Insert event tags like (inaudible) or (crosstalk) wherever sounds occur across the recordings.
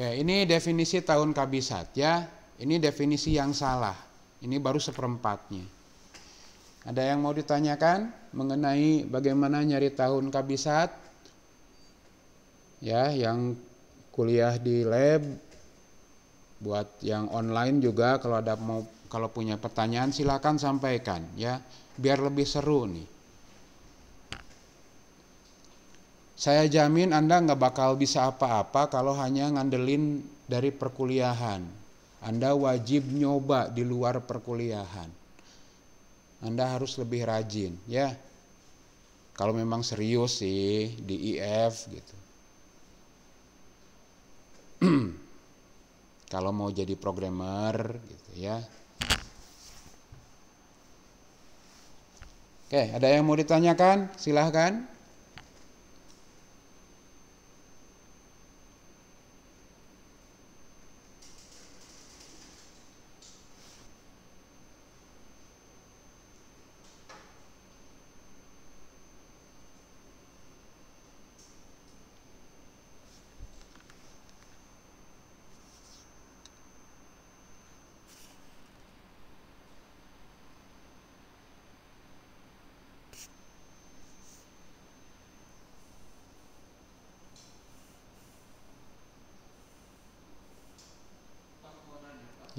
Oke, ini definisi tahun kabisat ya. Ini definisi yang salah. Ini baru seperempatnya. Ada yang mau ditanyakan mengenai bagaimana nyari tahun kabisat? Ya, yang kuliah di lab buat yang online juga kalau ada mau kalau punya pertanyaan silakan sampaikan ya, biar lebih seru nih. Saya jamin Anda nggak bakal bisa apa-apa kalau hanya ngandelin dari perkuliahan. Anda wajib nyoba di luar perkuliahan. Anda harus lebih rajin ya. Kalau memang serius sih di IF gitu. (clears throat) kalau mau jadi programmer gitu ya. Oke, ada yang mau ditanyakan? Silahkan.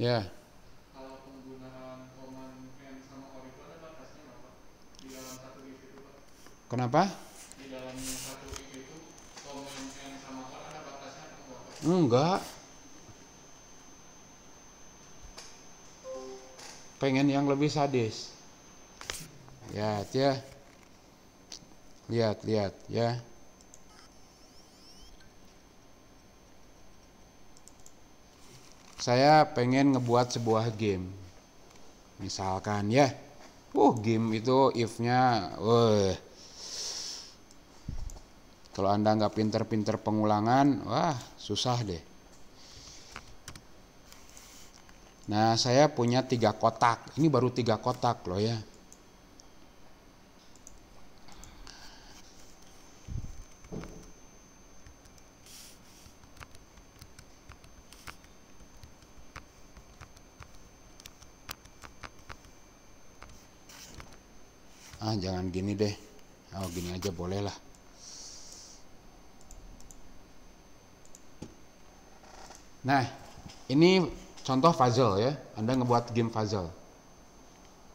Ya. Kenapa? Enggak. Pengen yang lebih sadis. Ya, ya. Lihat, lihat ya. saya pengen ngebuat sebuah game. Misalkan ya, uh game itu if-nya, uh. Kalau Anda nggak pinter-pinter pengulangan, wah susah deh. Nah, saya punya tiga kotak. Ini baru tiga kotak loh ya. jangan gini deh oh gini aja boleh lah nah ini contoh puzzle ya Anda ngebuat game puzzle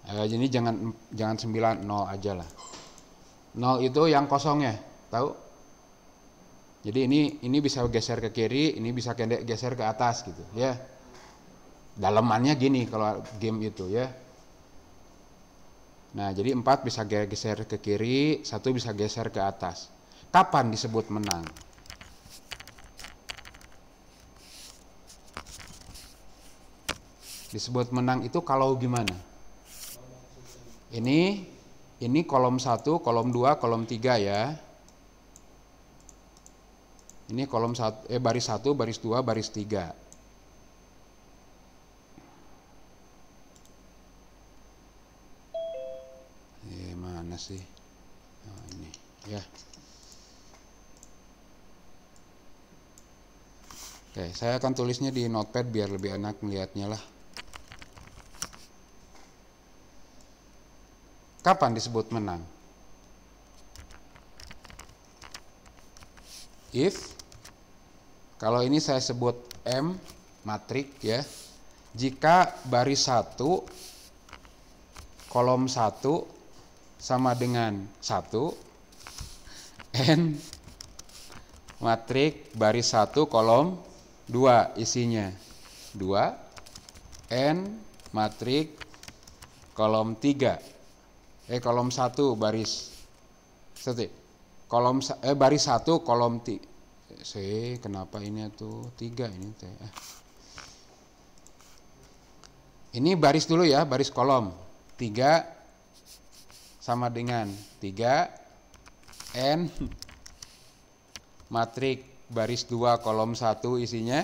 eh, jadi jangan jangan 9 0 aja lah 0 itu yang kosong ya tahu jadi ini ini bisa geser ke kiri, ini bisa geser ke atas gitu ya. Dalemannya gini kalau game itu ya. Nah, jadi 4 bisa geser ke kiri, 1 bisa geser ke atas. Kapan disebut menang? Disebut menang itu kalau gimana? Ini ini kolom 1, kolom 2, kolom 3 ya. Ini kolom 1 eh baris 1, baris 2, baris 3. Nah, ya. Oke, saya akan tulisnya di notepad biar lebih enak melihatnya lah. Kapan disebut menang? If kalau ini saya sebut M matrik ya. Jika baris 1 kolom 1 sama dengan 1 N matrik baris 1 kolom 2 isinya 2 N matrik kolom 3 eh kolom 1 baris seti kolom eh baris 1 kolom 3 C kenapa ini tuh 3 ini teh eh. ini baris dulu ya baris kolom 3 sama dengan 3 N matrik baris 2 kolom 1 isinya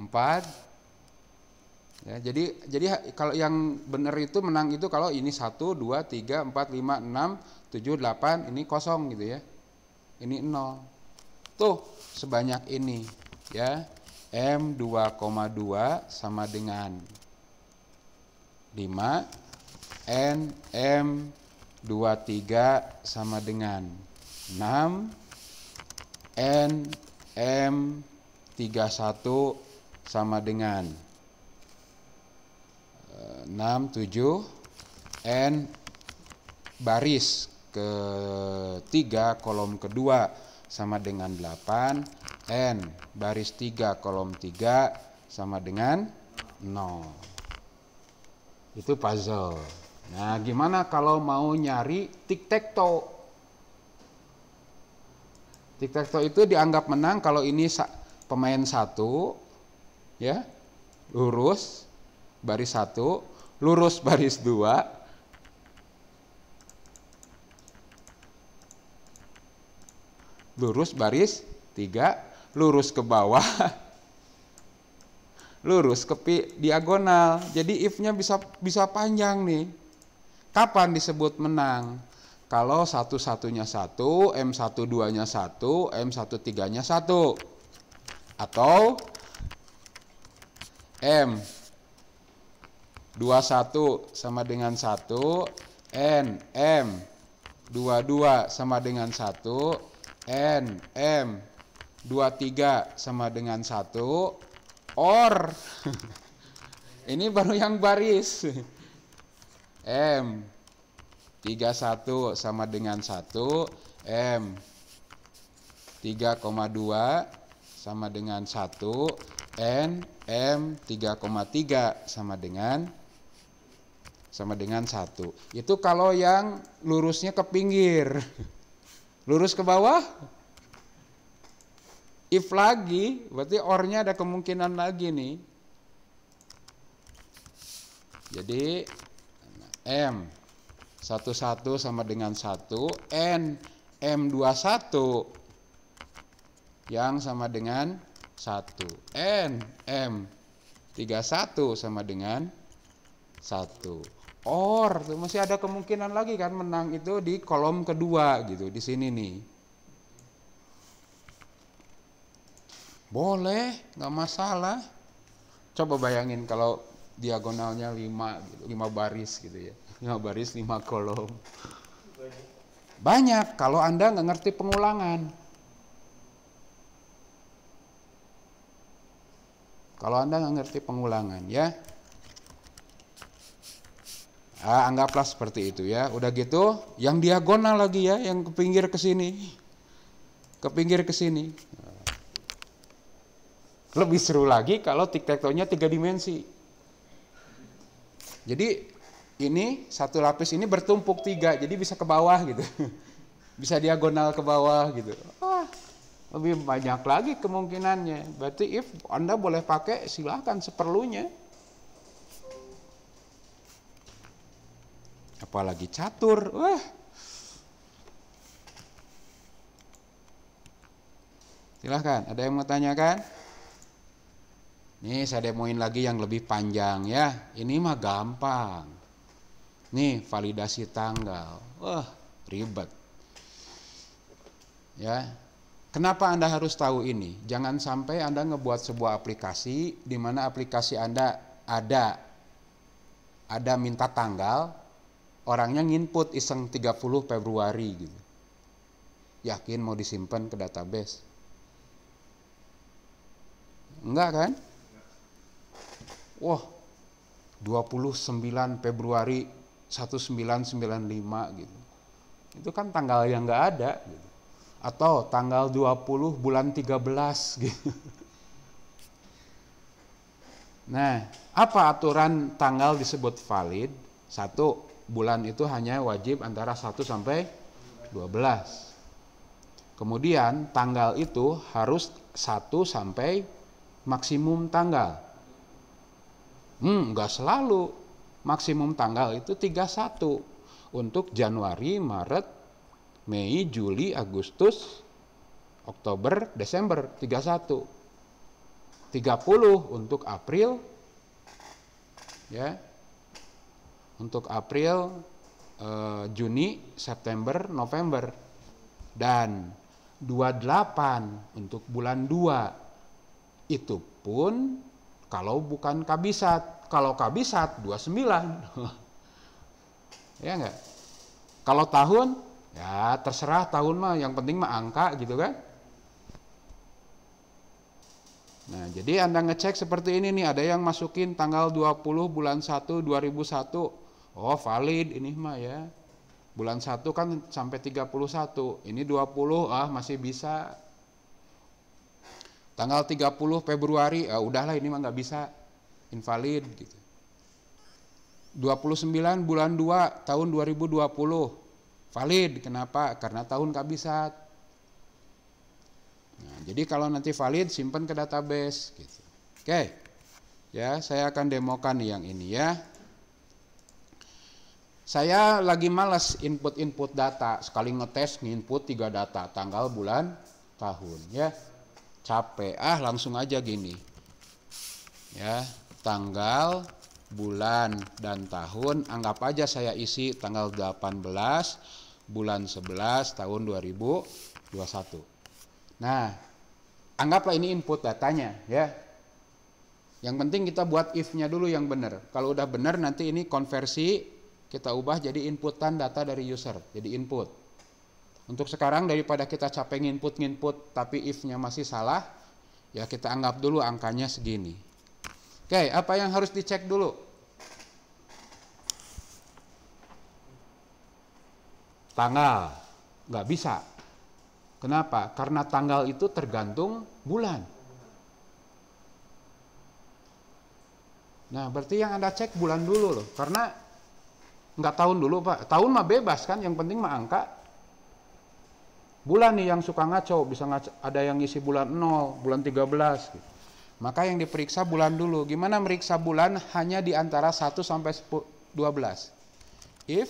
4 ya jadi jadi kalau yang benar itu menang itu kalau ini 1 2 3 4 5 6 7 8 ini kosong gitu ya ini 0 tuh sebanyak ini ya M 2,2 sama dengan 5 N, M, 23 sama dengan 6, N, M, 31 sama dengan 6, eh, 7, N, baris ketiga kolom kedua sama dengan 8, N, baris 3 kolom 3 sama dengan 0. Itu puzzle. Nah, gimana kalau mau nyari tic-tac-toe? Tic-tac-toe itu dianggap menang kalau ini pemain satu, ya, lurus, baris satu, lurus baris dua, lurus baris tiga, lurus ke bawah, (laughs) lurus ke diagonal. Jadi if-nya bisa bisa panjang nih. Kapan disebut menang? Kalau satu-satunya satu, m satu duanya satu, m satu tiganya satu, atau m 21 sama dengan satu, N M 22 sama dengan satu, N M 23 sama dengan satu, OR (laughs) ini baru yang baris M 31 sama dengan 1 M 3,2 sama dengan 1 N M 3,3 sama dengan sama dengan 1 itu kalau yang lurusnya ke pinggir (laughs) lurus ke bawah if lagi berarti ornya ada kemungkinan lagi nih jadi M 11 sama dengan satu. N M21 yang sama dengan satu. N M31 sama dengan satu. Or tuh masih ada kemungkinan lagi kan menang itu di kolom kedua gitu di sini nih Boleh nggak masalah Coba bayangin kalau diagonalnya lima, gitu, 5 baris gitu ya. lima baris lima kolom. Banyak kalau Anda nggak ngerti pengulangan. Kalau Anda nggak ngerti pengulangan ya. Ah, anggaplah seperti itu ya. Udah gitu, yang diagonal lagi ya, yang ke pinggir ke sini. Ke pinggir ke sini. Lebih seru lagi kalau tic tiga dimensi. Jadi ini satu lapis ini bertumpuk tiga, jadi bisa ke bawah gitu. (laughs) bisa diagonal ke bawah gitu. Ah, lebih banyak lagi kemungkinannya. Berarti if Anda boleh pakai silahkan seperlunya. Apalagi catur. Wah. Silahkan, ada yang mau tanyakan? Nih saya demoin lagi yang lebih panjang ya. Ini mah gampang. Nih validasi tanggal. Wah ribet. Ya. Kenapa Anda harus tahu ini? Jangan sampai Anda ngebuat sebuah aplikasi di mana aplikasi Anda ada ada minta tanggal, orangnya nginput iseng 30 Februari gitu. Yakin mau disimpan ke database? Enggak kan? wah 29 Februari 1995 gitu. Itu kan tanggal yang nggak ada gitu. Atau tanggal 20 bulan 13 gitu. Nah, apa aturan tanggal disebut valid? Satu, bulan itu hanya wajib antara 1 sampai 12. Kemudian tanggal itu harus 1 sampai maksimum tanggal. Hmm, nggak selalu. Maksimum tanggal itu 31 untuk Januari, Maret, Mei, Juli, Agustus, Oktober, Desember 31. 30 untuk April ya. Untuk April, eh, Juni, September, November dan 28 untuk bulan 2. Itu pun kalau bukan kabisat kalau kabisat 29. ya enggak? Kalau tahun ya terserah tahun mah yang penting mah angka gitu kan. Nah, jadi Anda ngecek seperti ini nih, ada yang masukin tanggal 20 bulan 1 2001. Oh, valid ini mah ya. Bulan 1 kan sampai 31. Ini 20 ah masih bisa. Tanggal 30 Februari, ah udahlah ini mah nggak bisa invalid gitu. 29 bulan 2 tahun 2020 valid kenapa? Karena tahun kabisat. Nah, jadi kalau nanti valid simpan ke database gitu. Oke. Okay. Ya, saya akan demokan yang ini ya. Saya lagi males input-input data, sekali ngetes nginput tiga data, tanggal, bulan, tahun ya. Capek. Ah, langsung aja gini. Ya, tanggal, bulan, dan tahun. Anggap aja saya isi tanggal 18 bulan 11 tahun 2021. Nah, anggaplah ini input datanya ya. Yang penting kita buat if-nya dulu yang benar. Kalau udah benar nanti ini konversi kita ubah jadi inputan data dari user, jadi input. Untuk sekarang daripada kita capek nginput-nginput tapi if-nya masih salah, ya kita anggap dulu angkanya segini. Oke, apa yang harus dicek dulu? Tanggal. Nggak bisa. Kenapa? Karena tanggal itu tergantung bulan. Nah, berarti yang Anda cek bulan dulu loh. Karena nggak tahun dulu, Pak. Tahun mah bebas kan, yang penting mah angka. Bulan nih yang suka ngaco, bisa ngaco, ada yang ngisi bulan 0, bulan 13 gitu. Maka yang diperiksa bulan dulu. Gimana meriksa bulan? Hanya di antara 1 sampai 12. If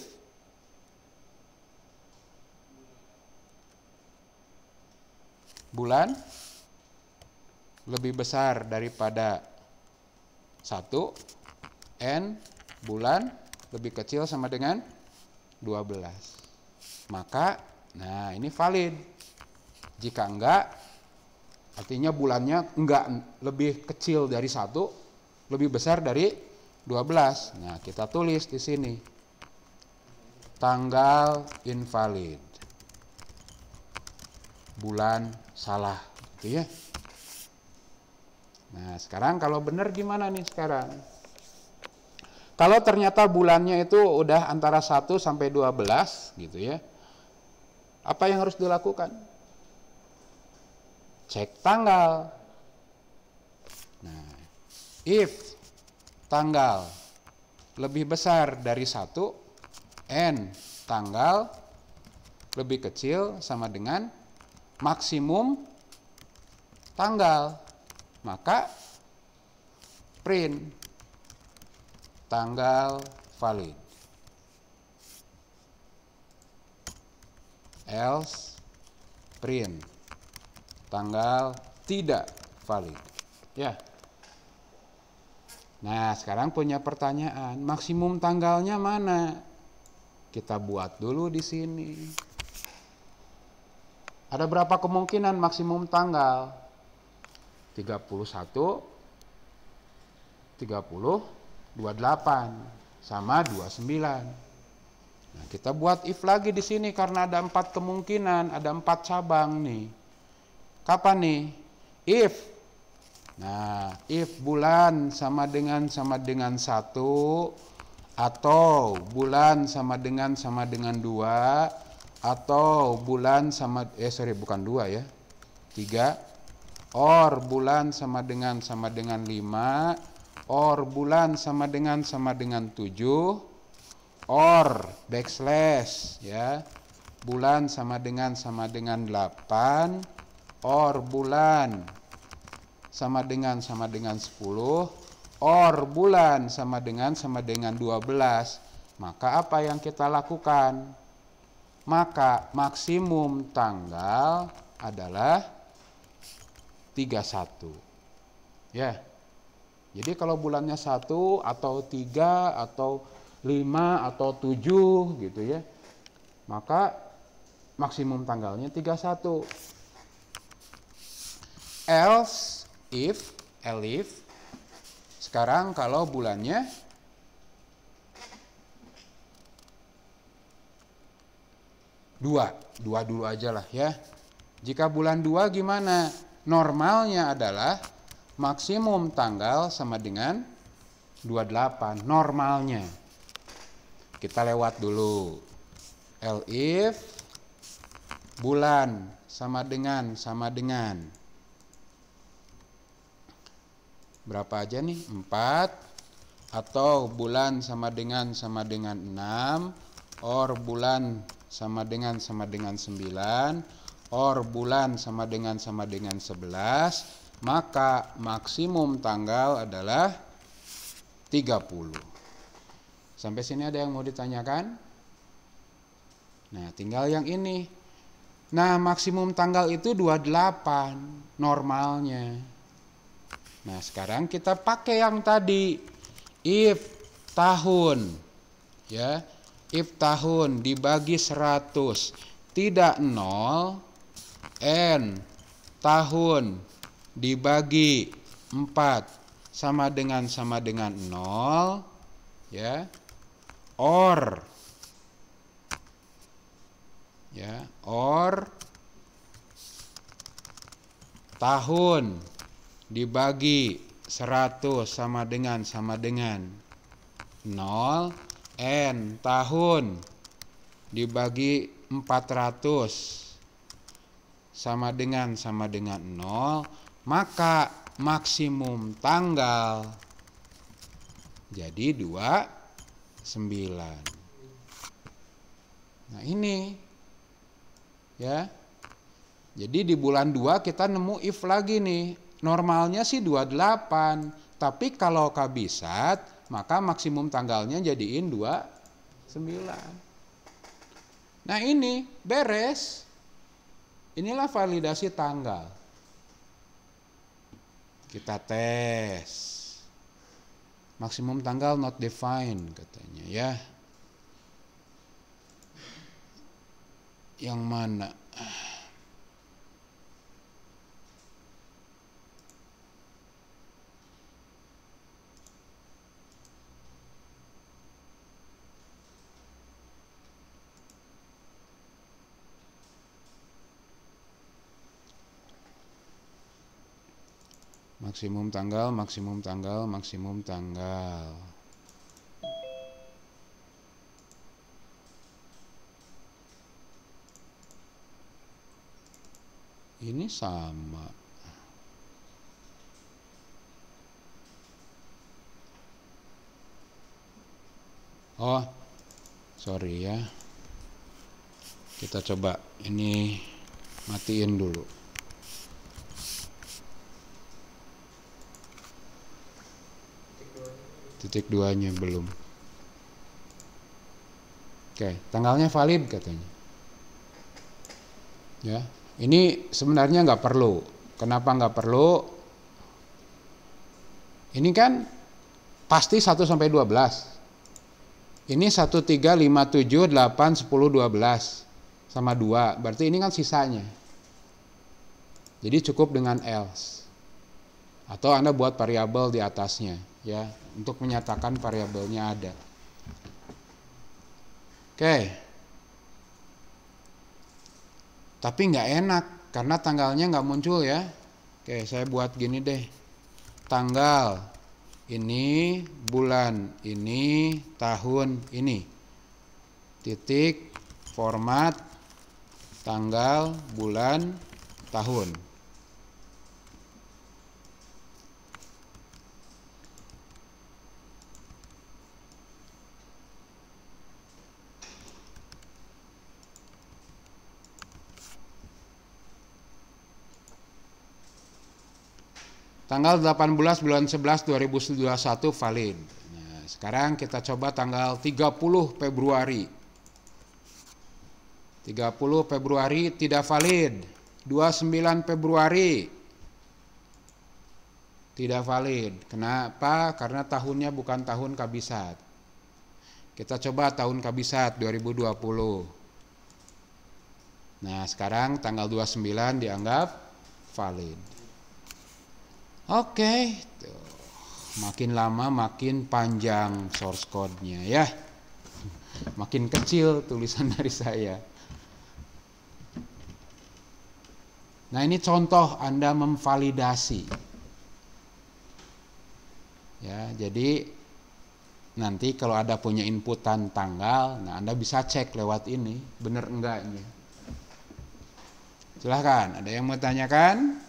bulan lebih besar daripada 1 n bulan lebih kecil sama dengan 12. Maka nah ini valid. Jika enggak Artinya bulannya enggak lebih kecil dari satu, lebih besar dari 12. Nah, kita tulis di sini. Tanggal invalid. Bulan salah, gitu ya. Nah, sekarang kalau benar gimana nih sekarang? Kalau ternyata bulannya itu udah antara 1 sampai 12 gitu ya. Apa yang harus dilakukan? cek tanggal. Nah, if tanggal lebih besar dari satu, n tanggal lebih kecil sama dengan maksimum tanggal. Maka print tanggal valid. Else print tanggal tidak valid. Ya. Nah, sekarang punya pertanyaan, maksimum tanggalnya mana? Kita buat dulu di sini. Ada berapa kemungkinan maksimum tanggal? 31 30 28 sama 29. Nah, kita buat if lagi di sini karena ada empat kemungkinan, ada empat cabang nih. Kapan nih? If. Nah, if bulan sama dengan sama dengan satu atau bulan sama dengan sama dengan dua atau bulan sama eh sorry bukan dua ya tiga or bulan sama dengan sama dengan lima or bulan sama dengan sama dengan tujuh or backslash ya bulan sama dengan sama dengan delapan or bulan sama dengan sama dengan 10 or bulan sama dengan sama dengan 12 maka apa yang kita lakukan maka maksimum tanggal adalah 31 ya yeah. jadi kalau bulannya 1 atau 3 atau 5 atau 7 gitu ya maka maksimum tanggalnya 31 else if elif sekarang kalau bulannya dua dua dulu aja lah ya jika bulan dua gimana normalnya adalah maksimum tanggal sama dengan 28 normalnya kita lewat dulu elif bulan sama dengan sama dengan berapa aja nih 4 atau bulan sama dengan sama dengan 6 or bulan sama dengan sama dengan 9 or bulan sama dengan sama dengan 11 maka maksimum tanggal adalah 30 sampai sini ada yang mau ditanyakan nah tinggal yang ini nah maksimum tanggal itu 28 normalnya Nah, sekarang kita pakai yang tadi if tahun ya, if tahun dibagi 100 tidak 0 n tahun dibagi 4 sama dengan sama dengan 0 ya or ya or tahun dibagi 100 sama dengan sama dengan 0 n tahun dibagi 400 sama dengan sama dengan 0 maka maksimum tanggal jadi 29 nah ini ya jadi di bulan 2 kita nemu if lagi nih Normalnya sih 28, tapi kalau kabisat maka maksimum tanggalnya jadiin 29. Nah ini beres. Inilah validasi tanggal. Kita tes. Maksimum tanggal not defined katanya ya. Yang mana? Ah. maksimum tanggal maksimum tanggal maksimum tanggal ini sama oh sorry ya kita coba ini matiin dulu titik duanya belum oke tanggalnya valid katanya ya ini sebenarnya nggak perlu kenapa nggak perlu ini kan pasti 1 sampai 12 ini 1 3 5 7 8 10 12 sama 2 berarti ini kan sisanya jadi cukup dengan else atau Anda buat variabel di atasnya ya untuk menyatakan variabelnya ada. Oke. Tapi nggak enak karena tanggalnya nggak muncul ya. Oke, saya buat gini deh. Tanggal ini, bulan ini, tahun ini. Titik format tanggal, bulan, tahun. tanggal 18 bulan 11 2021 valid. Nah, sekarang kita coba tanggal 30 Februari. 30 Februari tidak valid. 29 Februari tidak valid. Kenapa? Karena tahunnya bukan tahun kabisat. Kita coba tahun kabisat 2020. Nah, sekarang tanggal 29 dianggap valid. Oke, okay. makin lama makin panjang source code-nya ya. Makin kecil tulisan (laughs) dari saya. Nah, ini contoh Anda memvalidasi. Ya, jadi nanti kalau ada punya inputan tanggal, nah Anda bisa cek lewat ini, benar ini. Silahkan, ada yang mau tanyakan?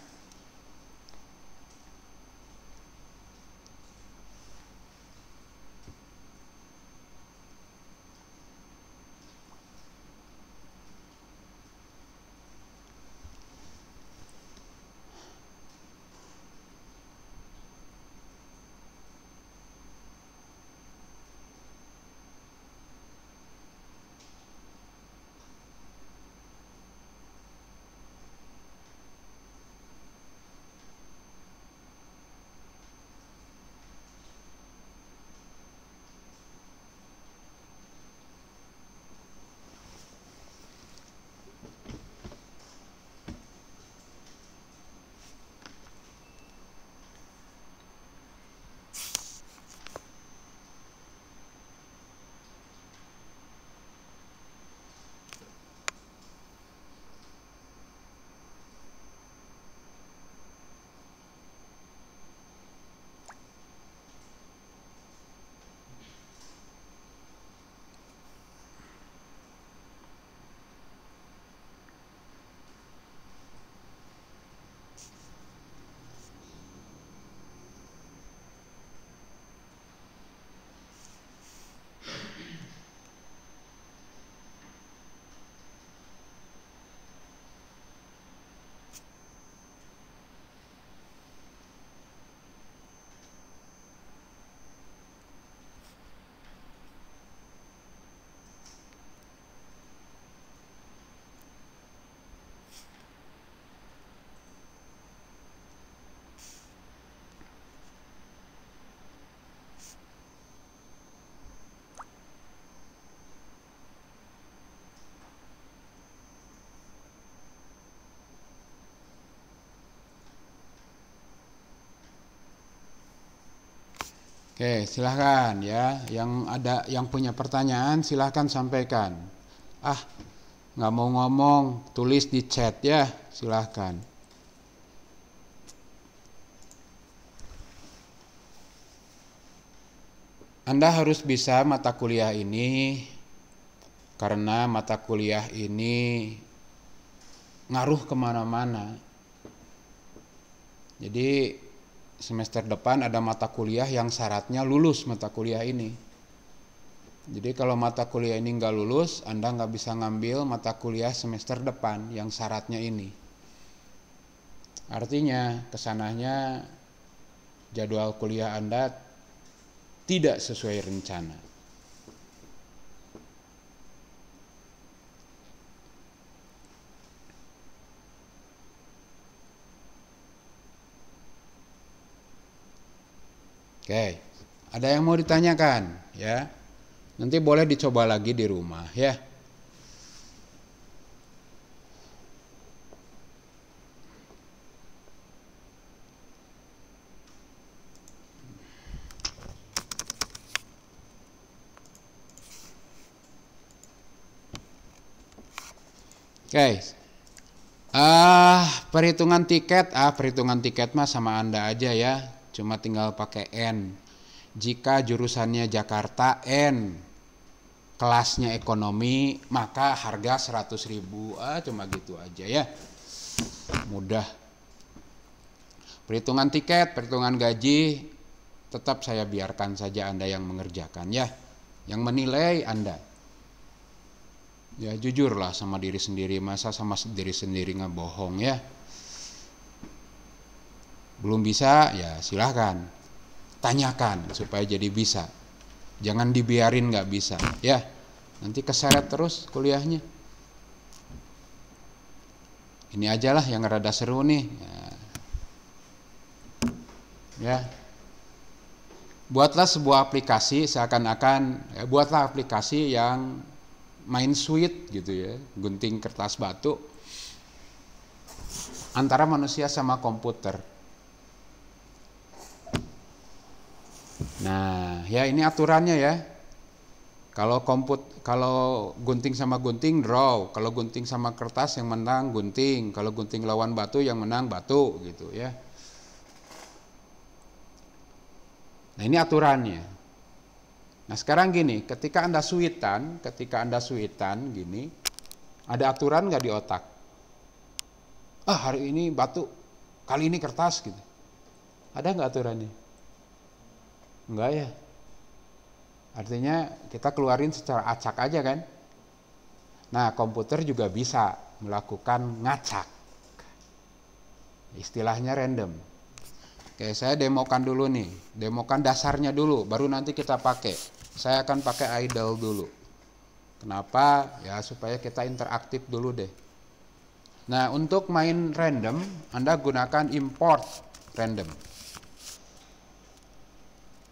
Oke, silahkan ya. Yang ada, yang punya pertanyaan silahkan sampaikan. Ah, nggak mau ngomong, tulis di chat ya. Silahkan. Anda harus bisa mata kuliah ini karena mata kuliah ini ngaruh kemana-mana. Jadi semester depan ada mata kuliah yang syaratnya lulus mata kuliah ini. Jadi kalau mata kuliah ini nggak lulus, Anda nggak bisa ngambil mata kuliah semester depan yang syaratnya ini. Artinya kesanahnya jadwal kuliah Anda tidak sesuai rencana. Oke, ada yang mau ditanyakan ya? Nanti boleh dicoba lagi di rumah ya. Oke. Okay. Ah, perhitungan tiket, ah perhitungan tiket mah sama Anda aja ya cuma tinggal pakai N. Jika jurusannya Jakarta N, kelasnya ekonomi, maka harga 100.000. Ah, cuma gitu aja ya. Mudah. Perhitungan tiket, perhitungan gaji tetap saya biarkan saja Anda yang mengerjakan ya. Yang menilai Anda. Ya jujurlah sama diri sendiri, masa sama diri sendiri ngebohong ya belum bisa ya silahkan tanyakan supaya jadi bisa jangan dibiarin nggak bisa ya nanti keseret terus kuliahnya ini ajalah yang rada seru nih ya buatlah sebuah aplikasi seakan-akan ya, buatlah aplikasi yang main sweet gitu ya gunting kertas batu antara manusia sama komputer Nah, ya ini aturannya ya. Kalau komput kalau gunting sama gunting draw, kalau gunting sama kertas yang menang gunting, kalau gunting lawan batu yang menang batu gitu ya. Nah, ini aturannya. Nah, sekarang gini, ketika Anda suitan, ketika Anda suitan gini, ada aturan nggak di otak? Ah, hari ini batu, kali ini kertas gitu. Ada nggak aturannya? Enggak ya. Artinya kita keluarin secara acak aja kan. Nah komputer juga bisa melakukan ngacak. Istilahnya random. Oke saya demokan dulu nih. Demokan dasarnya dulu baru nanti kita pakai. Saya akan pakai idle dulu. Kenapa? Ya supaya kita interaktif dulu deh. Nah untuk main random Anda gunakan import random.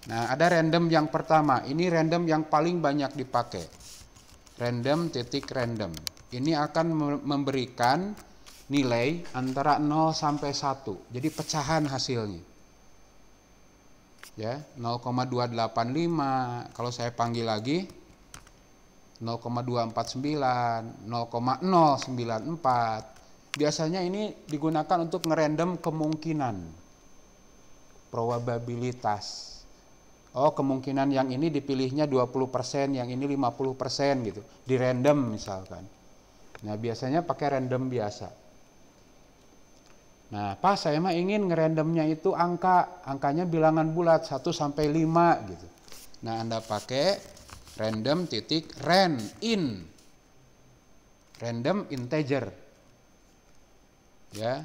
Nah, ada random yang pertama. Ini random yang paling banyak dipakai. Random titik random. Ini akan memberikan nilai antara 0 sampai 1. Jadi pecahan hasilnya. Ya, 0,285. Kalau saya panggil lagi 0,249, 0,094. Biasanya ini digunakan untuk ngerandom kemungkinan probabilitas oh kemungkinan yang ini dipilihnya 20%, yang ini 50% gitu, di random misalkan. Nah, biasanya pakai random biasa. Nah, pas saya mah ingin ngerandomnya itu angka, angkanya bilangan bulat 1 sampai 5 gitu. Nah, Anda pakai random titik ran in random integer. Ya.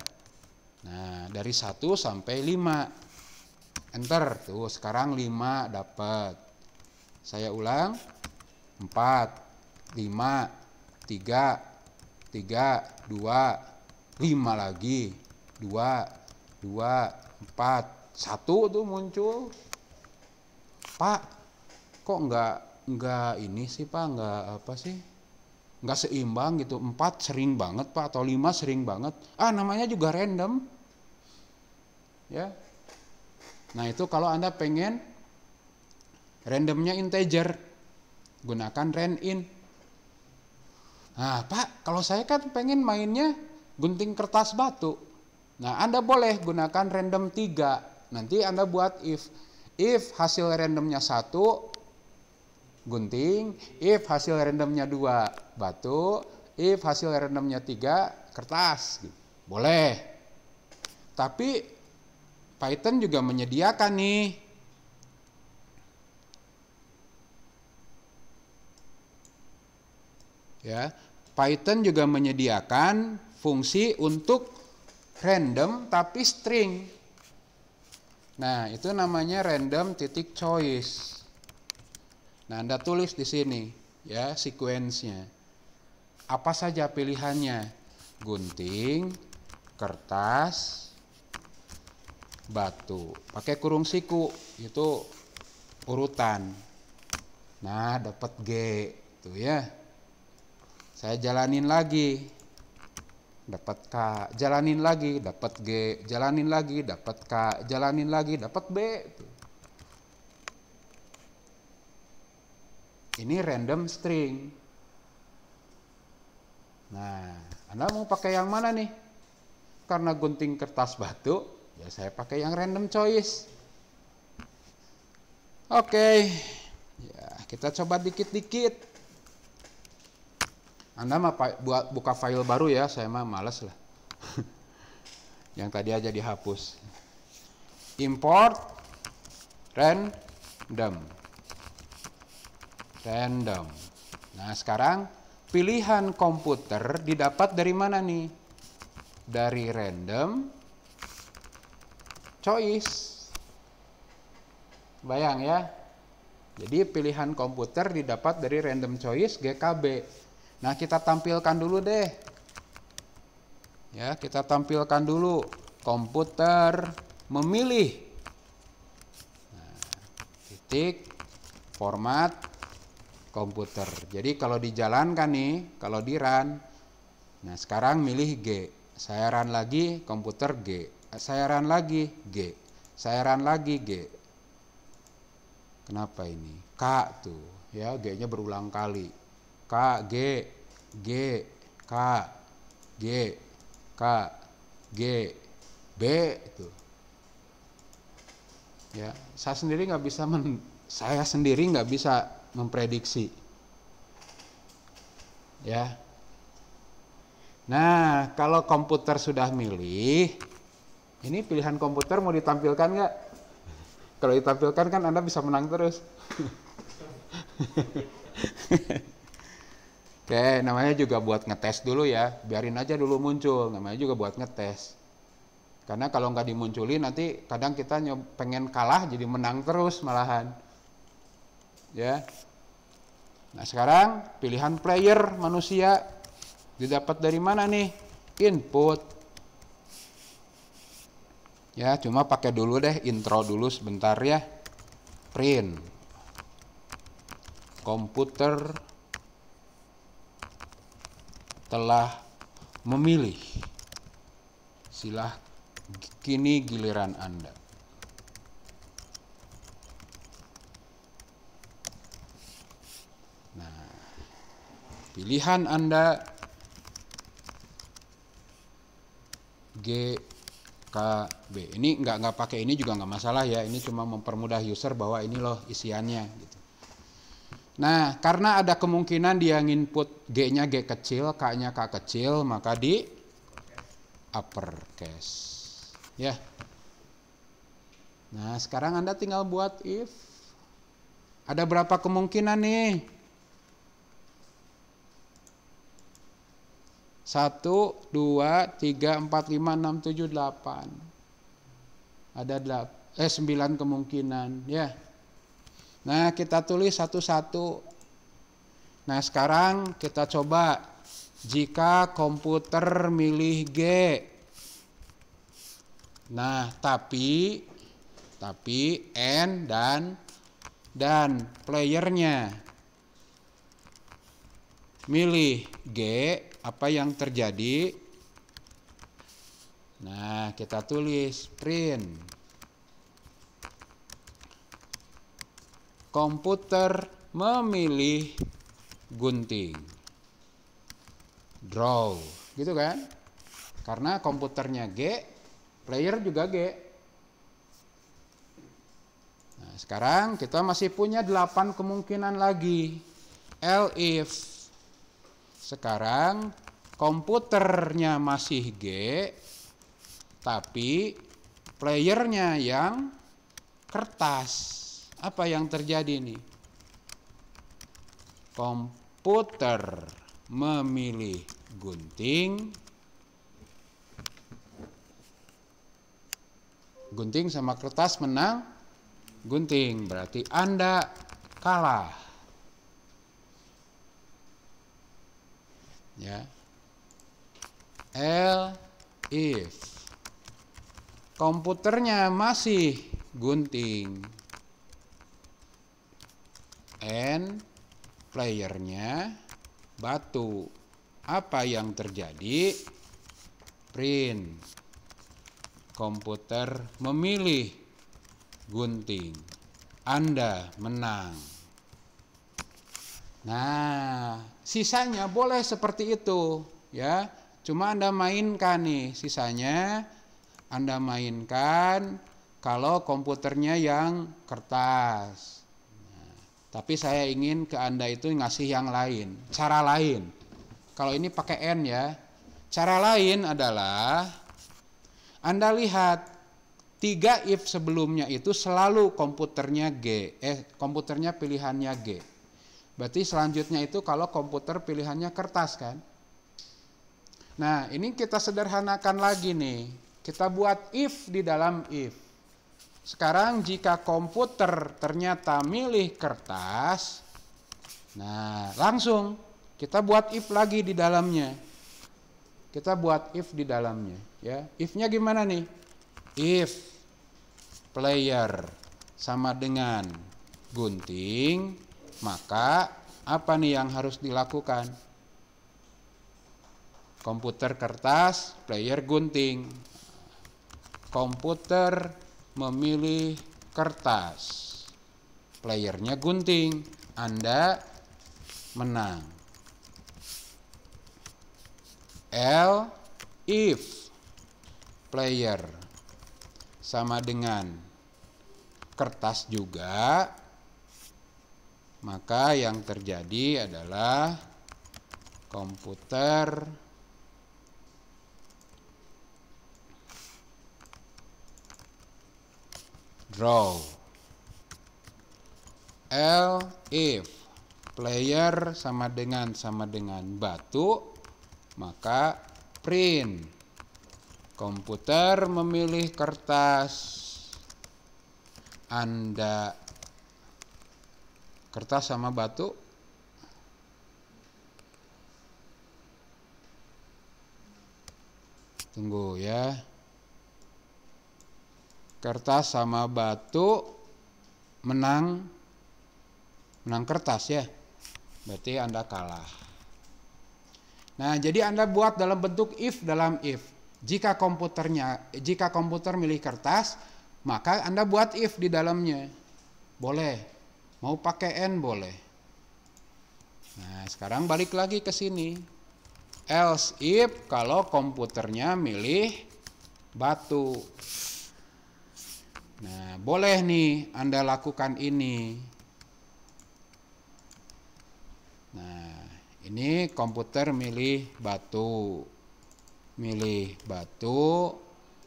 Nah, dari 1 sampai 5 enter tuh sekarang 5 dapat saya ulang 4 5 3 3 2 5 lagi 2 2 4 1 tuh muncul Pak kok enggak enggak ini sih Pak enggak apa sih enggak seimbang gitu 4 sering banget pak atau 5 sering banget ah namanya juga random ya Nah itu kalau Anda pengen randomnya integer, gunakan in Nah Pak, kalau saya kan pengen mainnya gunting kertas batu. Nah Anda boleh gunakan random 3. Nanti Anda buat if. If hasil randomnya satu, gunting. If hasil randomnya dua, batu. If hasil randomnya tiga, kertas. Boleh. Tapi Python juga menyediakan nih ya Python juga menyediakan fungsi untuk random tapi string nah itu namanya random titik choice nah anda tulis di sini ya sequence-nya apa saja pilihannya gunting kertas batu. Pakai kurung siku itu urutan. Nah, dapat G tuh ya. Saya jalanin lagi. Dapat K, jalanin lagi, dapat G, jalanin lagi, dapat K, jalanin lagi, dapat B. Tuh. Ini random string. Nah, Anda mau pakai yang mana nih? Karena gunting kertas batu, ya saya pakai yang random choice oke okay. ya kita coba dikit-dikit anda mau buat buka file baru ya saya mah males lah (laughs) yang tadi aja dihapus import random random nah sekarang pilihan komputer didapat dari mana nih dari random choice. Bayang ya. Jadi pilihan komputer didapat dari random choice GKB. Nah, kita tampilkan dulu deh. Ya, kita tampilkan dulu komputer memilih. Nah, titik format komputer. Jadi kalau dijalankan nih, kalau di run. Nah, sekarang milih G. Saya run lagi komputer G sayaran lagi G, sayaran lagi G. Kenapa ini? K tuh, ya G-nya berulang kali. K, G, G, K, G, K, G, B tuh. Ya, saya sendiri nggak bisa men, saya sendiri nggak bisa memprediksi. Ya. Nah, kalau komputer sudah milih, ini pilihan komputer mau ditampilkan nggak? Kalau ditampilkan kan Anda bisa menang terus. (laughs) Oke, namanya juga buat ngetes dulu ya. Biarin aja dulu muncul, namanya juga buat ngetes. Karena kalau nggak dimunculin nanti kadang kita pengen kalah jadi menang terus malahan. Ya. Nah sekarang pilihan player manusia didapat dari mana nih? Input ya cuma pakai dulu deh intro dulu sebentar ya print komputer telah memilih silah kini giliran anda nah pilihan anda G KB. Ini nggak nggak pakai ini juga nggak masalah ya. Ini cuma mempermudah user bahwa ini loh isiannya. Gitu. Nah, karena ada kemungkinan dia nginput G-nya G kecil, K-nya K kecil, maka di upper case Ya. Nah, sekarang Anda tinggal buat if. Ada berapa kemungkinan nih? Satu, dua, tiga, empat, lima, enam, tujuh, delapan. Ada delapan eh, sembilan kemungkinan, ya. Nah, kita tulis satu-satu. Nah, sekarang kita coba jika komputer milih G. Nah, tapi tapi N dan dan playernya milih G apa yang terjadi. Nah, kita tulis print komputer memilih gunting. Draw, gitu kan? Karena komputernya G, player juga G. Nah, sekarang kita masih punya 8 kemungkinan lagi. L if sekarang komputernya masih G, tapi playernya yang kertas. Apa yang terjadi ini Komputer memilih gunting. Gunting sama kertas menang. Gunting berarti Anda kalah. ya L if komputernya masih gunting n playernya batu apa yang terjadi print komputer memilih gunting Anda menang Nah, sisanya boleh seperti itu, ya. Cuma Anda mainkan nih sisanya Anda mainkan kalau komputernya yang kertas. Nah, tapi saya ingin ke Anda itu ngasih yang lain, cara lain. Kalau ini pakai N ya. Cara lain adalah Anda lihat tiga if sebelumnya itu selalu komputernya G, eh komputernya pilihannya G. Berarti selanjutnya itu kalau komputer pilihannya kertas kan. Nah, ini kita sederhanakan lagi nih. Kita buat if di dalam if. Sekarang jika komputer ternyata milih kertas, nah langsung kita buat if lagi di dalamnya. Kita buat if di dalamnya, ya. ifnya gimana nih? If player sama dengan gunting maka apa nih yang harus dilakukan? Komputer kertas, player gunting. Komputer memilih kertas. Playernya gunting. Anda menang. L if player sama dengan kertas juga maka yang terjadi adalah komputer draw L if player sama dengan sama dengan batu maka print komputer memilih kertas Anda kertas sama batu tunggu ya kertas sama batu menang menang kertas ya berarti anda kalah nah jadi anda buat dalam bentuk if dalam if jika komputernya jika komputer milih kertas maka anda buat if di dalamnya boleh Mau pakai N boleh. Nah, sekarang balik lagi ke sini. Else if kalau komputernya milih batu. Nah, boleh nih Anda lakukan ini. Nah, ini komputer milih batu. Milih batu,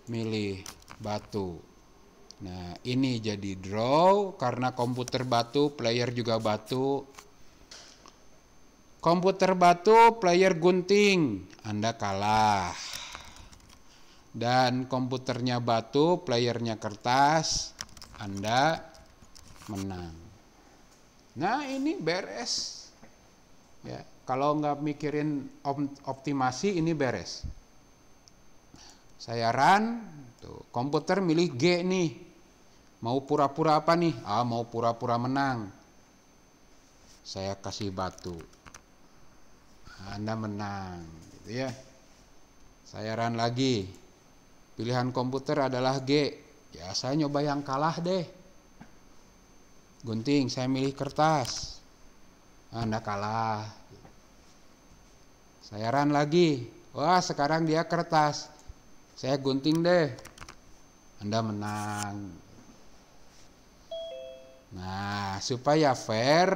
milih batu. Nah, ini jadi draw karena komputer batu, player juga batu. Komputer batu, player gunting. Anda kalah. Dan komputernya batu, playernya kertas. Anda menang. Nah, ini beres. Ya, kalau nggak mikirin optimasi, ini beres. Saya run, tuh, komputer milih G nih Mau pura-pura apa nih? Ah, mau pura-pura menang. Saya kasih batu. Anda menang, gitu ya. Saya ran lagi. Pilihan komputer adalah G. Ya, saya nyoba yang kalah deh. Gunting, saya milih kertas. Anda kalah. Saya ran lagi. Wah, sekarang dia kertas. Saya gunting deh. Anda menang. Nah, supaya fair,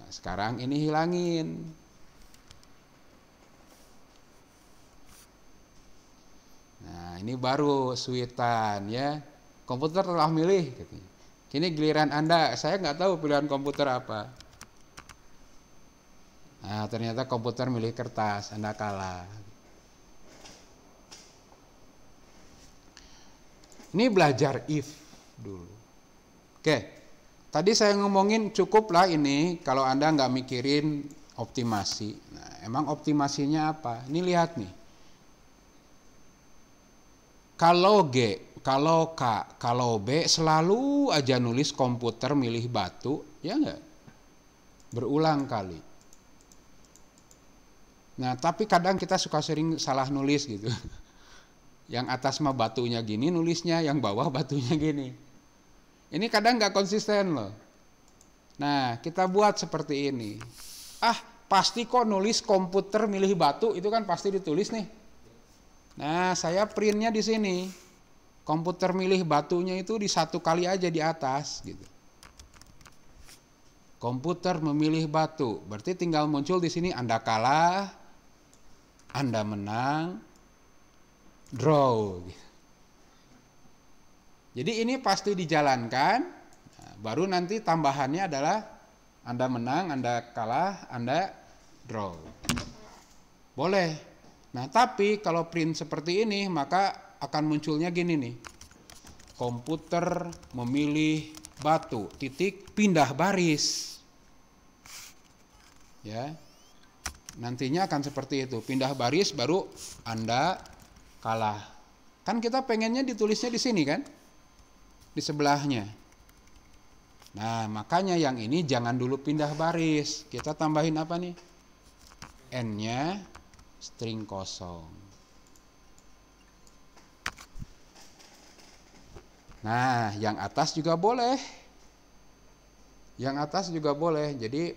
nah sekarang ini hilangin. Nah, ini baru suitan ya. Komputer telah milih. Kini gitu. giliran Anda, saya nggak tahu pilihan komputer apa. Nah, ternyata komputer milih kertas, Anda kalah. Ini belajar if dulu. Oke. Okay. Tadi saya ngomongin cukuplah ini kalau Anda nggak mikirin optimasi. Nah, emang optimasinya apa? Ini lihat nih. Kalau G, kalau K, kalau B selalu aja nulis komputer milih batu, ya nggak? Berulang kali. Nah, tapi kadang kita suka sering salah nulis gitu. (laughs) Yang atas mah batunya gini nulisnya, yang bawah batunya gini ini kadang nggak konsisten loh. Nah, kita buat seperti ini. Ah, pasti kok nulis komputer milih batu itu kan pasti ditulis nih. Nah, saya printnya di sini. Komputer milih batunya itu di satu kali aja di atas gitu. Komputer memilih batu, berarti tinggal muncul di sini Anda kalah, Anda menang, draw. Gitu. Jadi ini pasti dijalankan. Nah, baru nanti tambahannya adalah Anda menang, Anda kalah, Anda draw. Boleh. Nah, tapi kalau print seperti ini maka akan munculnya gini nih. Komputer memilih batu, titik pindah baris. Ya. Nantinya akan seperti itu, pindah baris baru Anda kalah. Kan kita pengennya ditulisnya di sini kan? di sebelahnya. Nah, makanya yang ini jangan dulu pindah baris. Kita tambahin apa nih? N-nya string kosong. Nah, yang atas juga boleh. Yang atas juga boleh. Jadi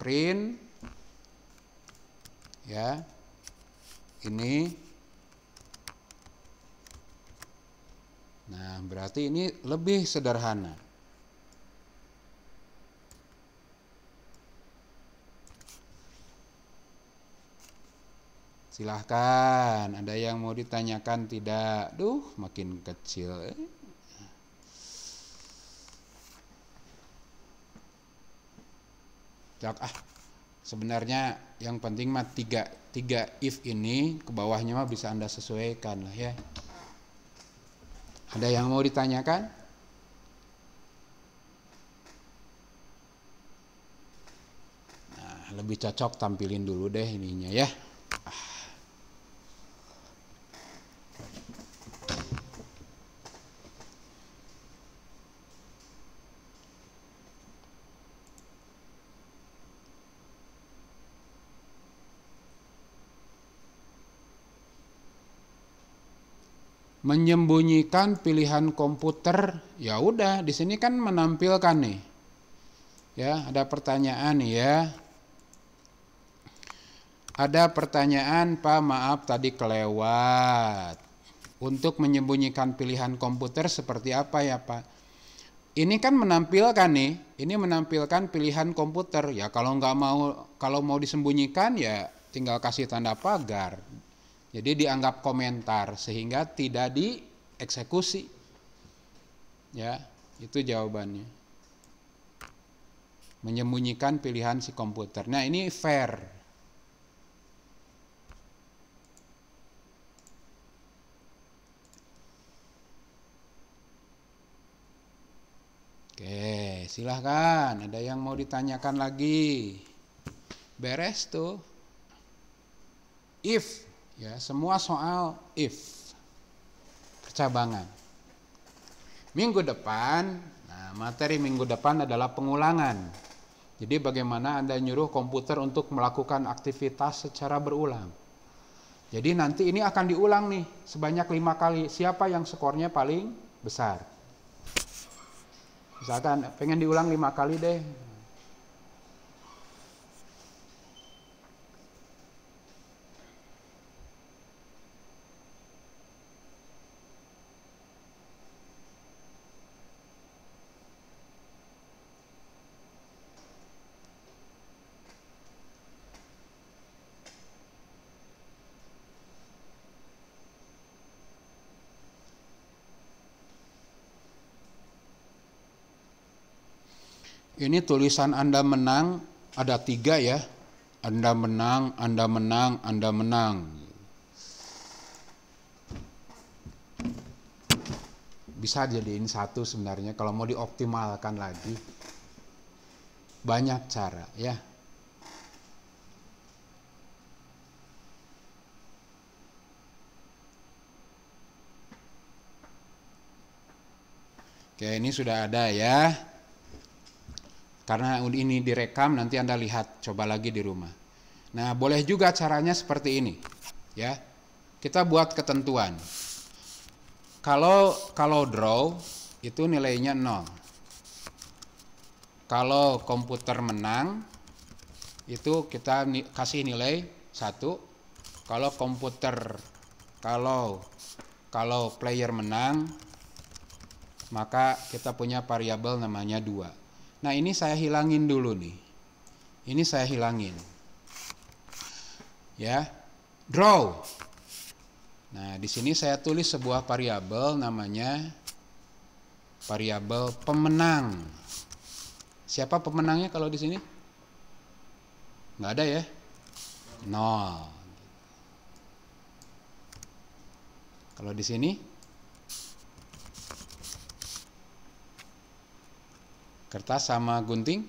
print ya. Ini Nah, berarti ini lebih sederhana. Silahkan, ada yang mau ditanyakan tidak? Duh, makin kecil. Jak, eh. ah, sebenarnya yang penting mah tiga, tiga if ini ke bawahnya mah bisa Anda sesuaikan lah ya. Ada yang mau ditanyakan? Nah, lebih cocok tampilin dulu deh ininya ya. menyembunyikan pilihan komputer ya udah di sini kan menampilkan nih ya ada pertanyaan ya ada pertanyaan Pak maaf tadi kelewat untuk menyembunyikan pilihan komputer seperti apa ya Pak ini kan menampilkan nih ini menampilkan pilihan komputer ya kalau nggak mau kalau mau disembunyikan ya tinggal kasih tanda pagar jadi dianggap komentar sehingga tidak dieksekusi. Ya, itu jawabannya. Menyembunyikan pilihan si komputer. Nah, ini fair. Oke, silahkan. Ada yang mau ditanyakan lagi? Beres tuh. If Ya, semua soal if percabangan. Minggu depan, nah materi minggu depan adalah pengulangan. Jadi bagaimana Anda nyuruh komputer untuk melakukan aktivitas secara berulang. Jadi nanti ini akan diulang nih sebanyak lima kali. Siapa yang skornya paling besar? Misalkan pengen diulang lima kali deh, ini tulisan Anda menang ada tiga ya. Anda menang, Anda menang, Anda menang. Bisa jadiin satu sebenarnya kalau mau dioptimalkan lagi. Banyak cara ya. Oke, ini sudah ada ya. Karena ini direkam nanti Anda lihat coba lagi di rumah. Nah, boleh juga caranya seperti ini. Ya. Kita buat ketentuan. Kalau kalau draw itu nilainya 0. Kalau komputer menang itu kita ni kasih nilai 1. Kalau komputer kalau kalau player menang maka kita punya variabel namanya 2. Nah ini saya hilangin dulu nih. Ini saya hilangin. Ya, draw. Nah di sini saya tulis sebuah variabel namanya variabel pemenang. Siapa pemenangnya kalau di sini? Nggak ada ya? Nol. Kalau di sini Kertas sama gunting.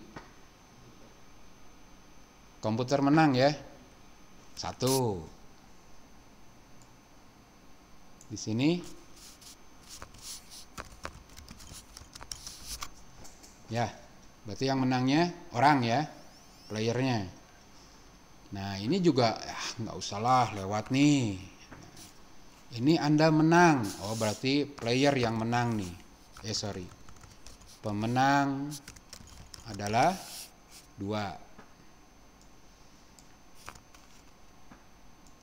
Komputer menang ya. Satu. Di sini. Ya, berarti yang menangnya orang ya, playernya. Nah ini juga ah, nggak ya, usahlah lewat nih. Ini Anda menang. Oh berarti player yang menang nih. Eh sorry pemenang adalah dua.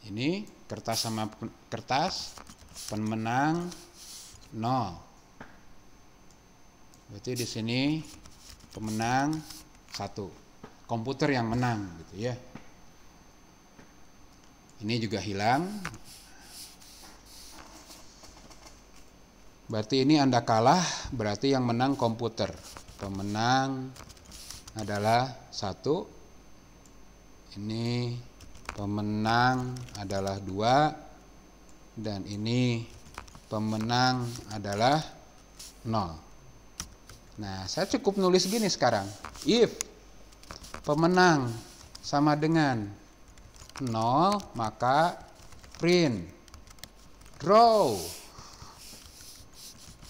Ini kertas sama kertas, pemenang nol. Berarti di sini pemenang satu. Komputer yang menang gitu ya. Ini juga hilang, Berarti ini Anda kalah, berarti yang menang komputer. Pemenang adalah satu. Ini pemenang adalah dua. Dan ini pemenang adalah nol. Nah, saya cukup nulis gini sekarang. If pemenang sama dengan nol maka print draw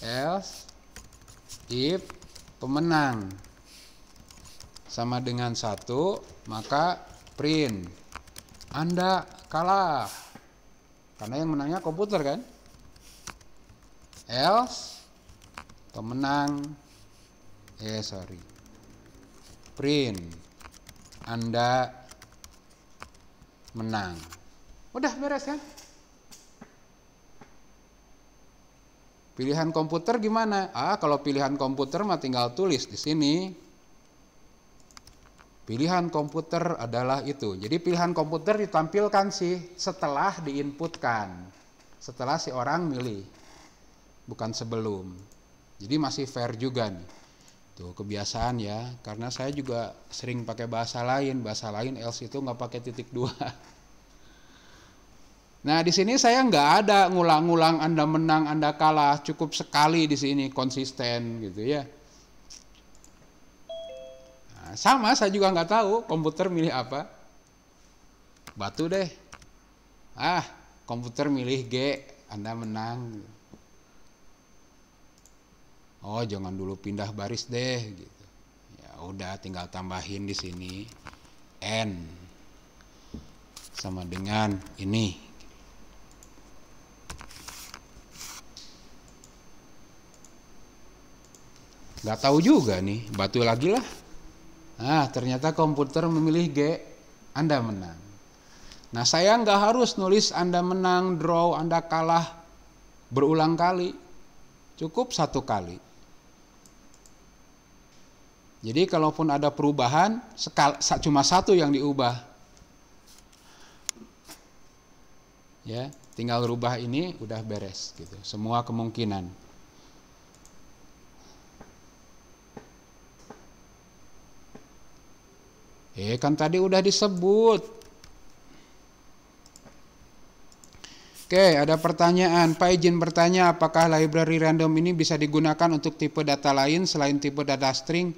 else if pemenang sama dengan satu maka print Anda kalah karena yang menangnya komputer kan else pemenang eh sorry print Anda menang udah beres kan ya? Pilihan komputer gimana? Ah, kalau pilihan komputer mah tinggal tulis di sini. Pilihan komputer adalah itu. Jadi pilihan komputer ditampilkan sih setelah diinputkan. Setelah si orang milih. Bukan sebelum. Jadi masih fair juga nih. Tuh kebiasaan ya, karena saya juga sering pakai bahasa lain. Bahasa lain else itu nggak pakai titik dua. (laughs) Nah, di sini saya nggak ada ngulang-ngulang Anda menang, Anda kalah, cukup sekali di sini konsisten gitu ya. Nah, sama, saya juga nggak tahu komputer milih apa. Batu deh. Ah, komputer milih G, Anda menang. Oh, jangan dulu pindah baris deh gitu. Ya udah tinggal tambahin di sini N sama dengan ini Gak tahu juga nih, batu lagi lah. Nah, ternyata komputer memilih G, Anda menang. Nah, saya nggak harus nulis Anda menang, draw, Anda kalah berulang kali. Cukup satu kali. Jadi kalaupun ada perubahan, sekal, cuma satu yang diubah. Ya, tinggal rubah ini udah beres gitu. Semua kemungkinan. Eh kan tadi udah disebut. Oke, ada pertanyaan. Pak izin bertanya, apakah library random ini bisa digunakan untuk tipe data lain selain tipe data string?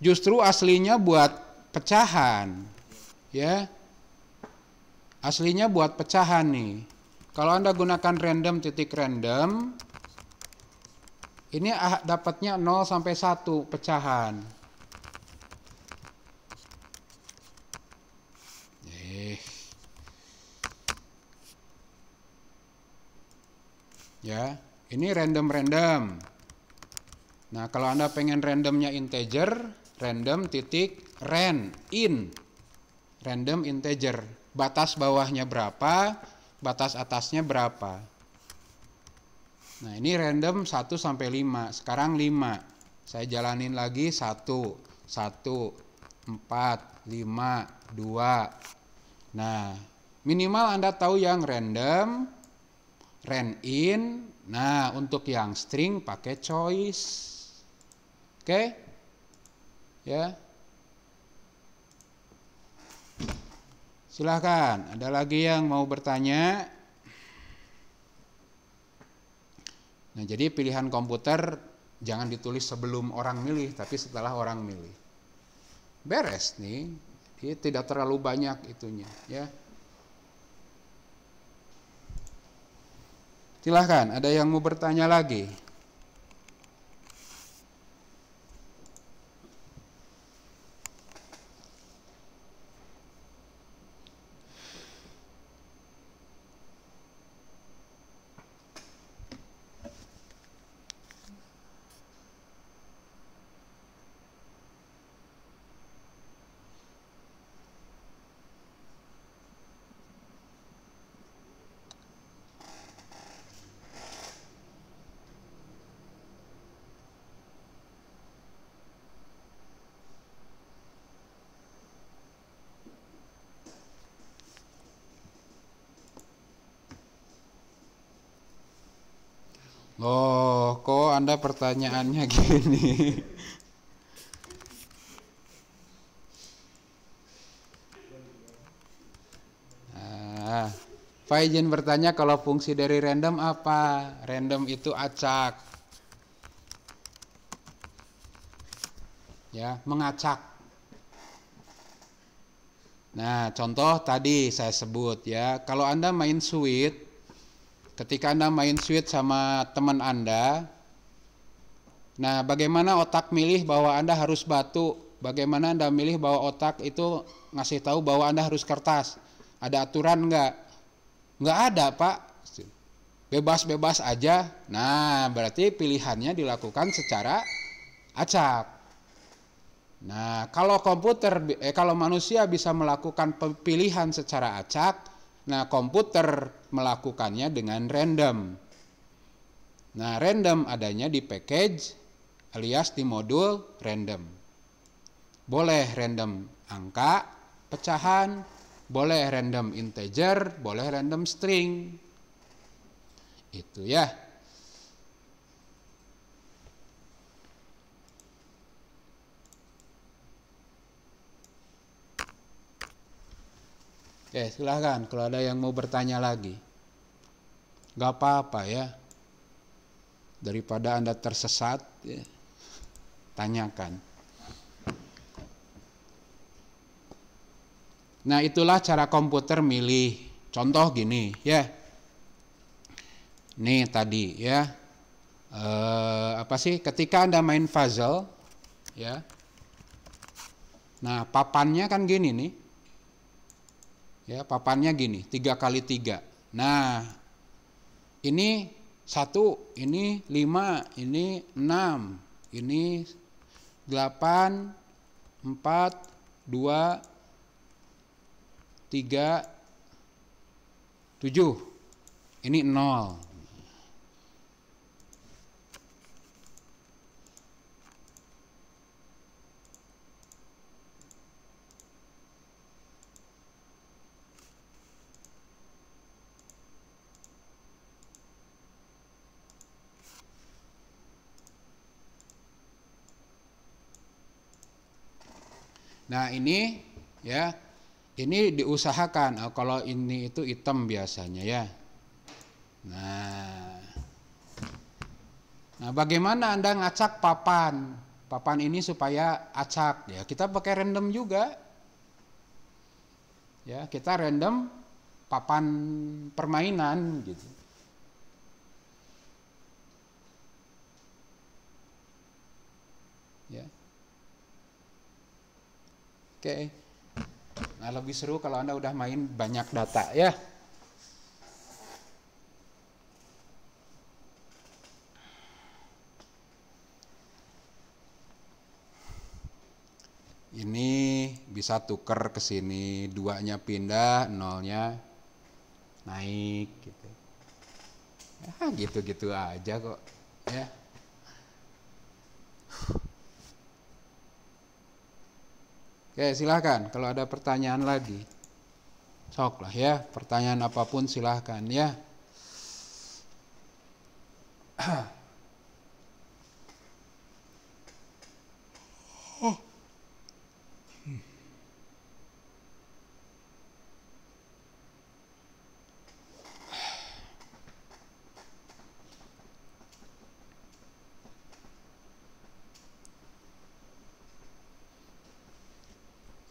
Justru aslinya buat pecahan. Ya. Aslinya buat pecahan nih. Kalau Anda gunakan random titik random, ini dapatnya 0 sampai 1 pecahan. ya ini random-random nah kalau anda pengen randomnya integer random titik ren in random integer batas bawahnya berapa batas atasnya berapa nah ini random 1 sampai 5 sekarang 5 saya jalanin lagi 1 1 4 5 2 nah minimal Anda tahu yang random rent in. Nah, untuk yang string pakai choice. Oke. Okay? Ya. Silahkan, ada lagi yang mau bertanya? Nah, jadi pilihan komputer jangan ditulis sebelum orang milih, tapi setelah orang milih. Beres nih, jadi tidak terlalu banyak itunya, ya. Silahkan, ada yang mau bertanya lagi? Loh, kok Anda pertanyaannya (laughs) gini? ah, Pak izin bertanya kalau fungsi dari random apa? Random itu acak. Ya, mengacak. Nah, contoh tadi saya sebut ya, kalau Anda main suite ketika Anda main switch sama teman Anda, nah bagaimana otak milih bahwa Anda harus batu, bagaimana Anda milih bahwa otak itu ngasih tahu bahwa Anda harus kertas, ada aturan enggak? Enggak ada Pak, bebas-bebas aja, nah berarti pilihannya dilakukan secara acak. Nah, kalau komputer eh kalau manusia bisa melakukan pilihan secara acak, Nah, komputer melakukannya dengan random. Nah, random adanya di package alias di modul random. Boleh random angka, pecahan, boleh random integer, boleh random string. Itu ya. Oke, eh, silahkan kalau ada yang mau bertanya lagi. Gak apa-apa ya. Daripada Anda tersesat, ya, tanyakan. Nah, itulah cara komputer milih. Contoh gini, ya. Nih tadi, ya. E, apa sih? Ketika Anda main puzzle, ya. Nah, papannya kan gini nih Ya, papannya gini, tiga kali tiga. Nah, ini satu, ini lima, ini enam, ini delapan, empat, dua, tiga, tujuh. Ini nol. Nah ini ya ini diusahakan oh, kalau ini itu hitam biasanya ya. Nah, nah bagaimana anda ngacak papan? Papan ini supaya acak ya. Kita pakai random juga. Ya kita random papan permainan gitu. Oke. Nah, lebih seru kalau Anda udah main banyak data ya. Ini bisa tuker ke sini, duanya pindah, nolnya naik gitu. Ya gitu-gitu aja kok. Ya. Oke, silahkan. Kalau ada pertanyaan lagi, sok lah ya. Pertanyaan apapun silahkan ya. (clears throat)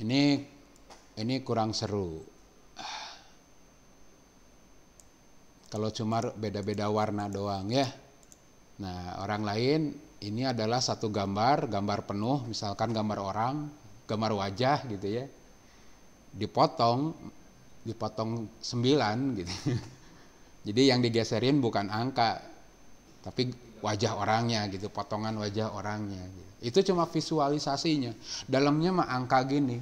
ini ini kurang seru kalau cuma beda-beda warna doang ya nah orang lain ini adalah satu gambar gambar penuh misalkan gambar orang gambar wajah gitu ya dipotong dipotong sembilan gitu (laughs) jadi yang digeserin bukan angka tapi wajah orangnya gitu potongan wajah orangnya gitu. Itu cuma visualisasinya. Dalamnya mah angka gini.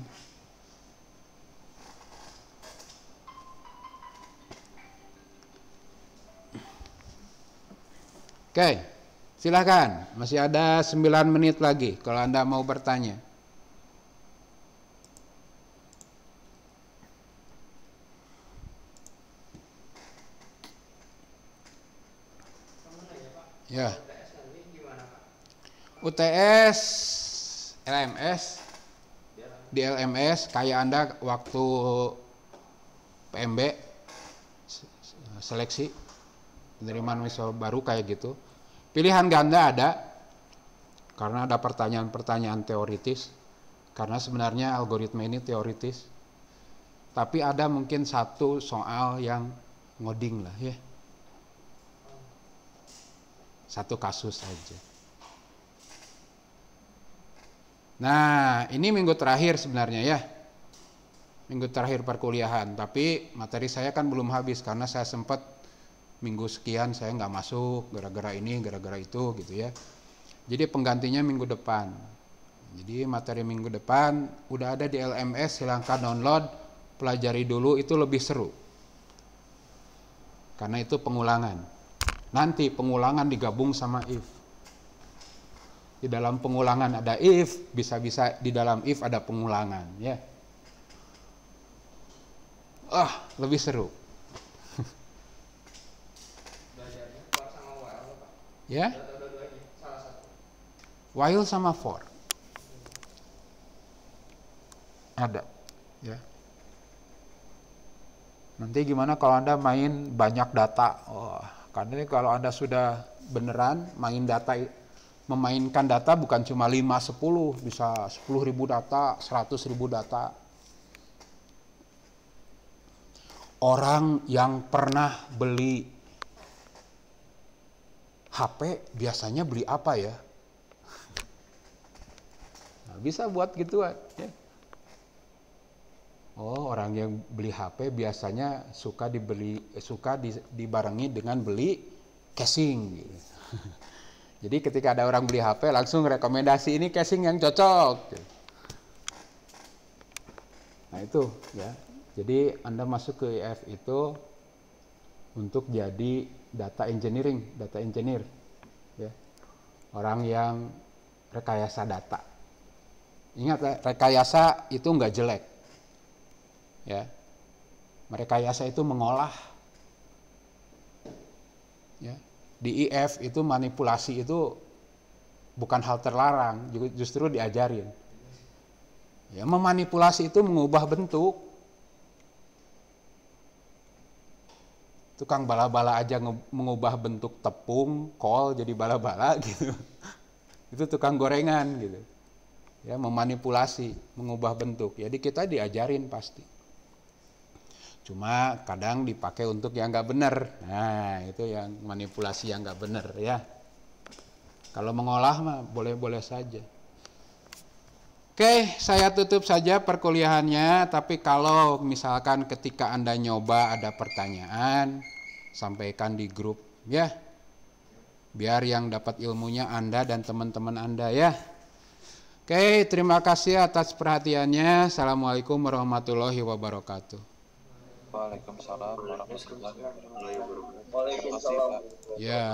Oke, silahkan. Masih ada 9 menit lagi kalau Anda mau bertanya. Ya. Yeah. UTS LMS di LMS kayak Anda waktu PMB seleksi penerimaan mahasiswa baru kayak gitu. Pilihan ganda ada karena ada pertanyaan-pertanyaan teoritis karena sebenarnya algoritma ini teoritis. Tapi ada mungkin satu soal yang ngoding lah ya. Satu kasus saja. Nah, ini minggu terakhir sebenarnya ya. Minggu terakhir perkuliahan, tapi materi saya kan belum habis karena saya sempat minggu sekian saya nggak masuk gara-gara ini, gara-gara itu gitu ya. Jadi penggantinya minggu depan. Jadi materi minggu depan udah ada di LMS, silahkan download, pelajari dulu itu lebih seru. Karena itu pengulangan. Nanti pengulangan digabung sama if. Di dalam pengulangan ada if, bisa-bisa di dalam if ada pengulangan, ya. Ah, lebih seru. (laughs) ya? While sama for. Ada, ya. Nanti gimana kalau Anda main banyak data? Oh, karena kalau Anda sudah beneran main data memainkan data bukan cuma 5, 10, bisa 10.000 ribu data, 100.000 ribu data. Orang yang pernah beli HP biasanya beli apa ya? Nah, bisa buat gituan. Ya. Oh, orang yang beli HP biasanya suka dibeli suka dibarengi dengan beli casing gitu. (laughs) Jadi ketika ada orang beli HP langsung rekomendasi ini casing yang cocok. Gitu. Nah itu ya. Jadi Anda masuk ke IF e itu untuk jadi data engineering, data engineer. Ya. Orang yang rekayasa data. Ingat rekayasa itu nggak jelek. Ya. Merekayasa itu mengolah di IF itu manipulasi itu bukan hal terlarang, justru diajarin. Ya, memanipulasi itu mengubah bentuk. Tukang bala-bala aja mengubah bentuk tepung, kol jadi bala-bala (laughs) gitu. itu tukang gorengan gitu. Ya, memanipulasi, mengubah bentuk. Jadi kita diajarin pasti. Cuma kadang dipakai untuk yang nggak benar. Nah, itu yang manipulasi yang nggak benar ya. Kalau mengolah mah boleh-boleh saja. Oke, saya tutup saja perkuliahannya, tapi kalau misalkan ketika Anda nyoba ada pertanyaan, sampaikan di grup ya. Biar yang dapat ilmunya Anda dan teman-teman Anda ya. Oke, terima kasih atas perhatiannya. Assalamualaikum warahmatullahi wabarakatuh. Waalaikumsalam warahmatullahi wabarakatuh. Waalaikumsalam. Ya.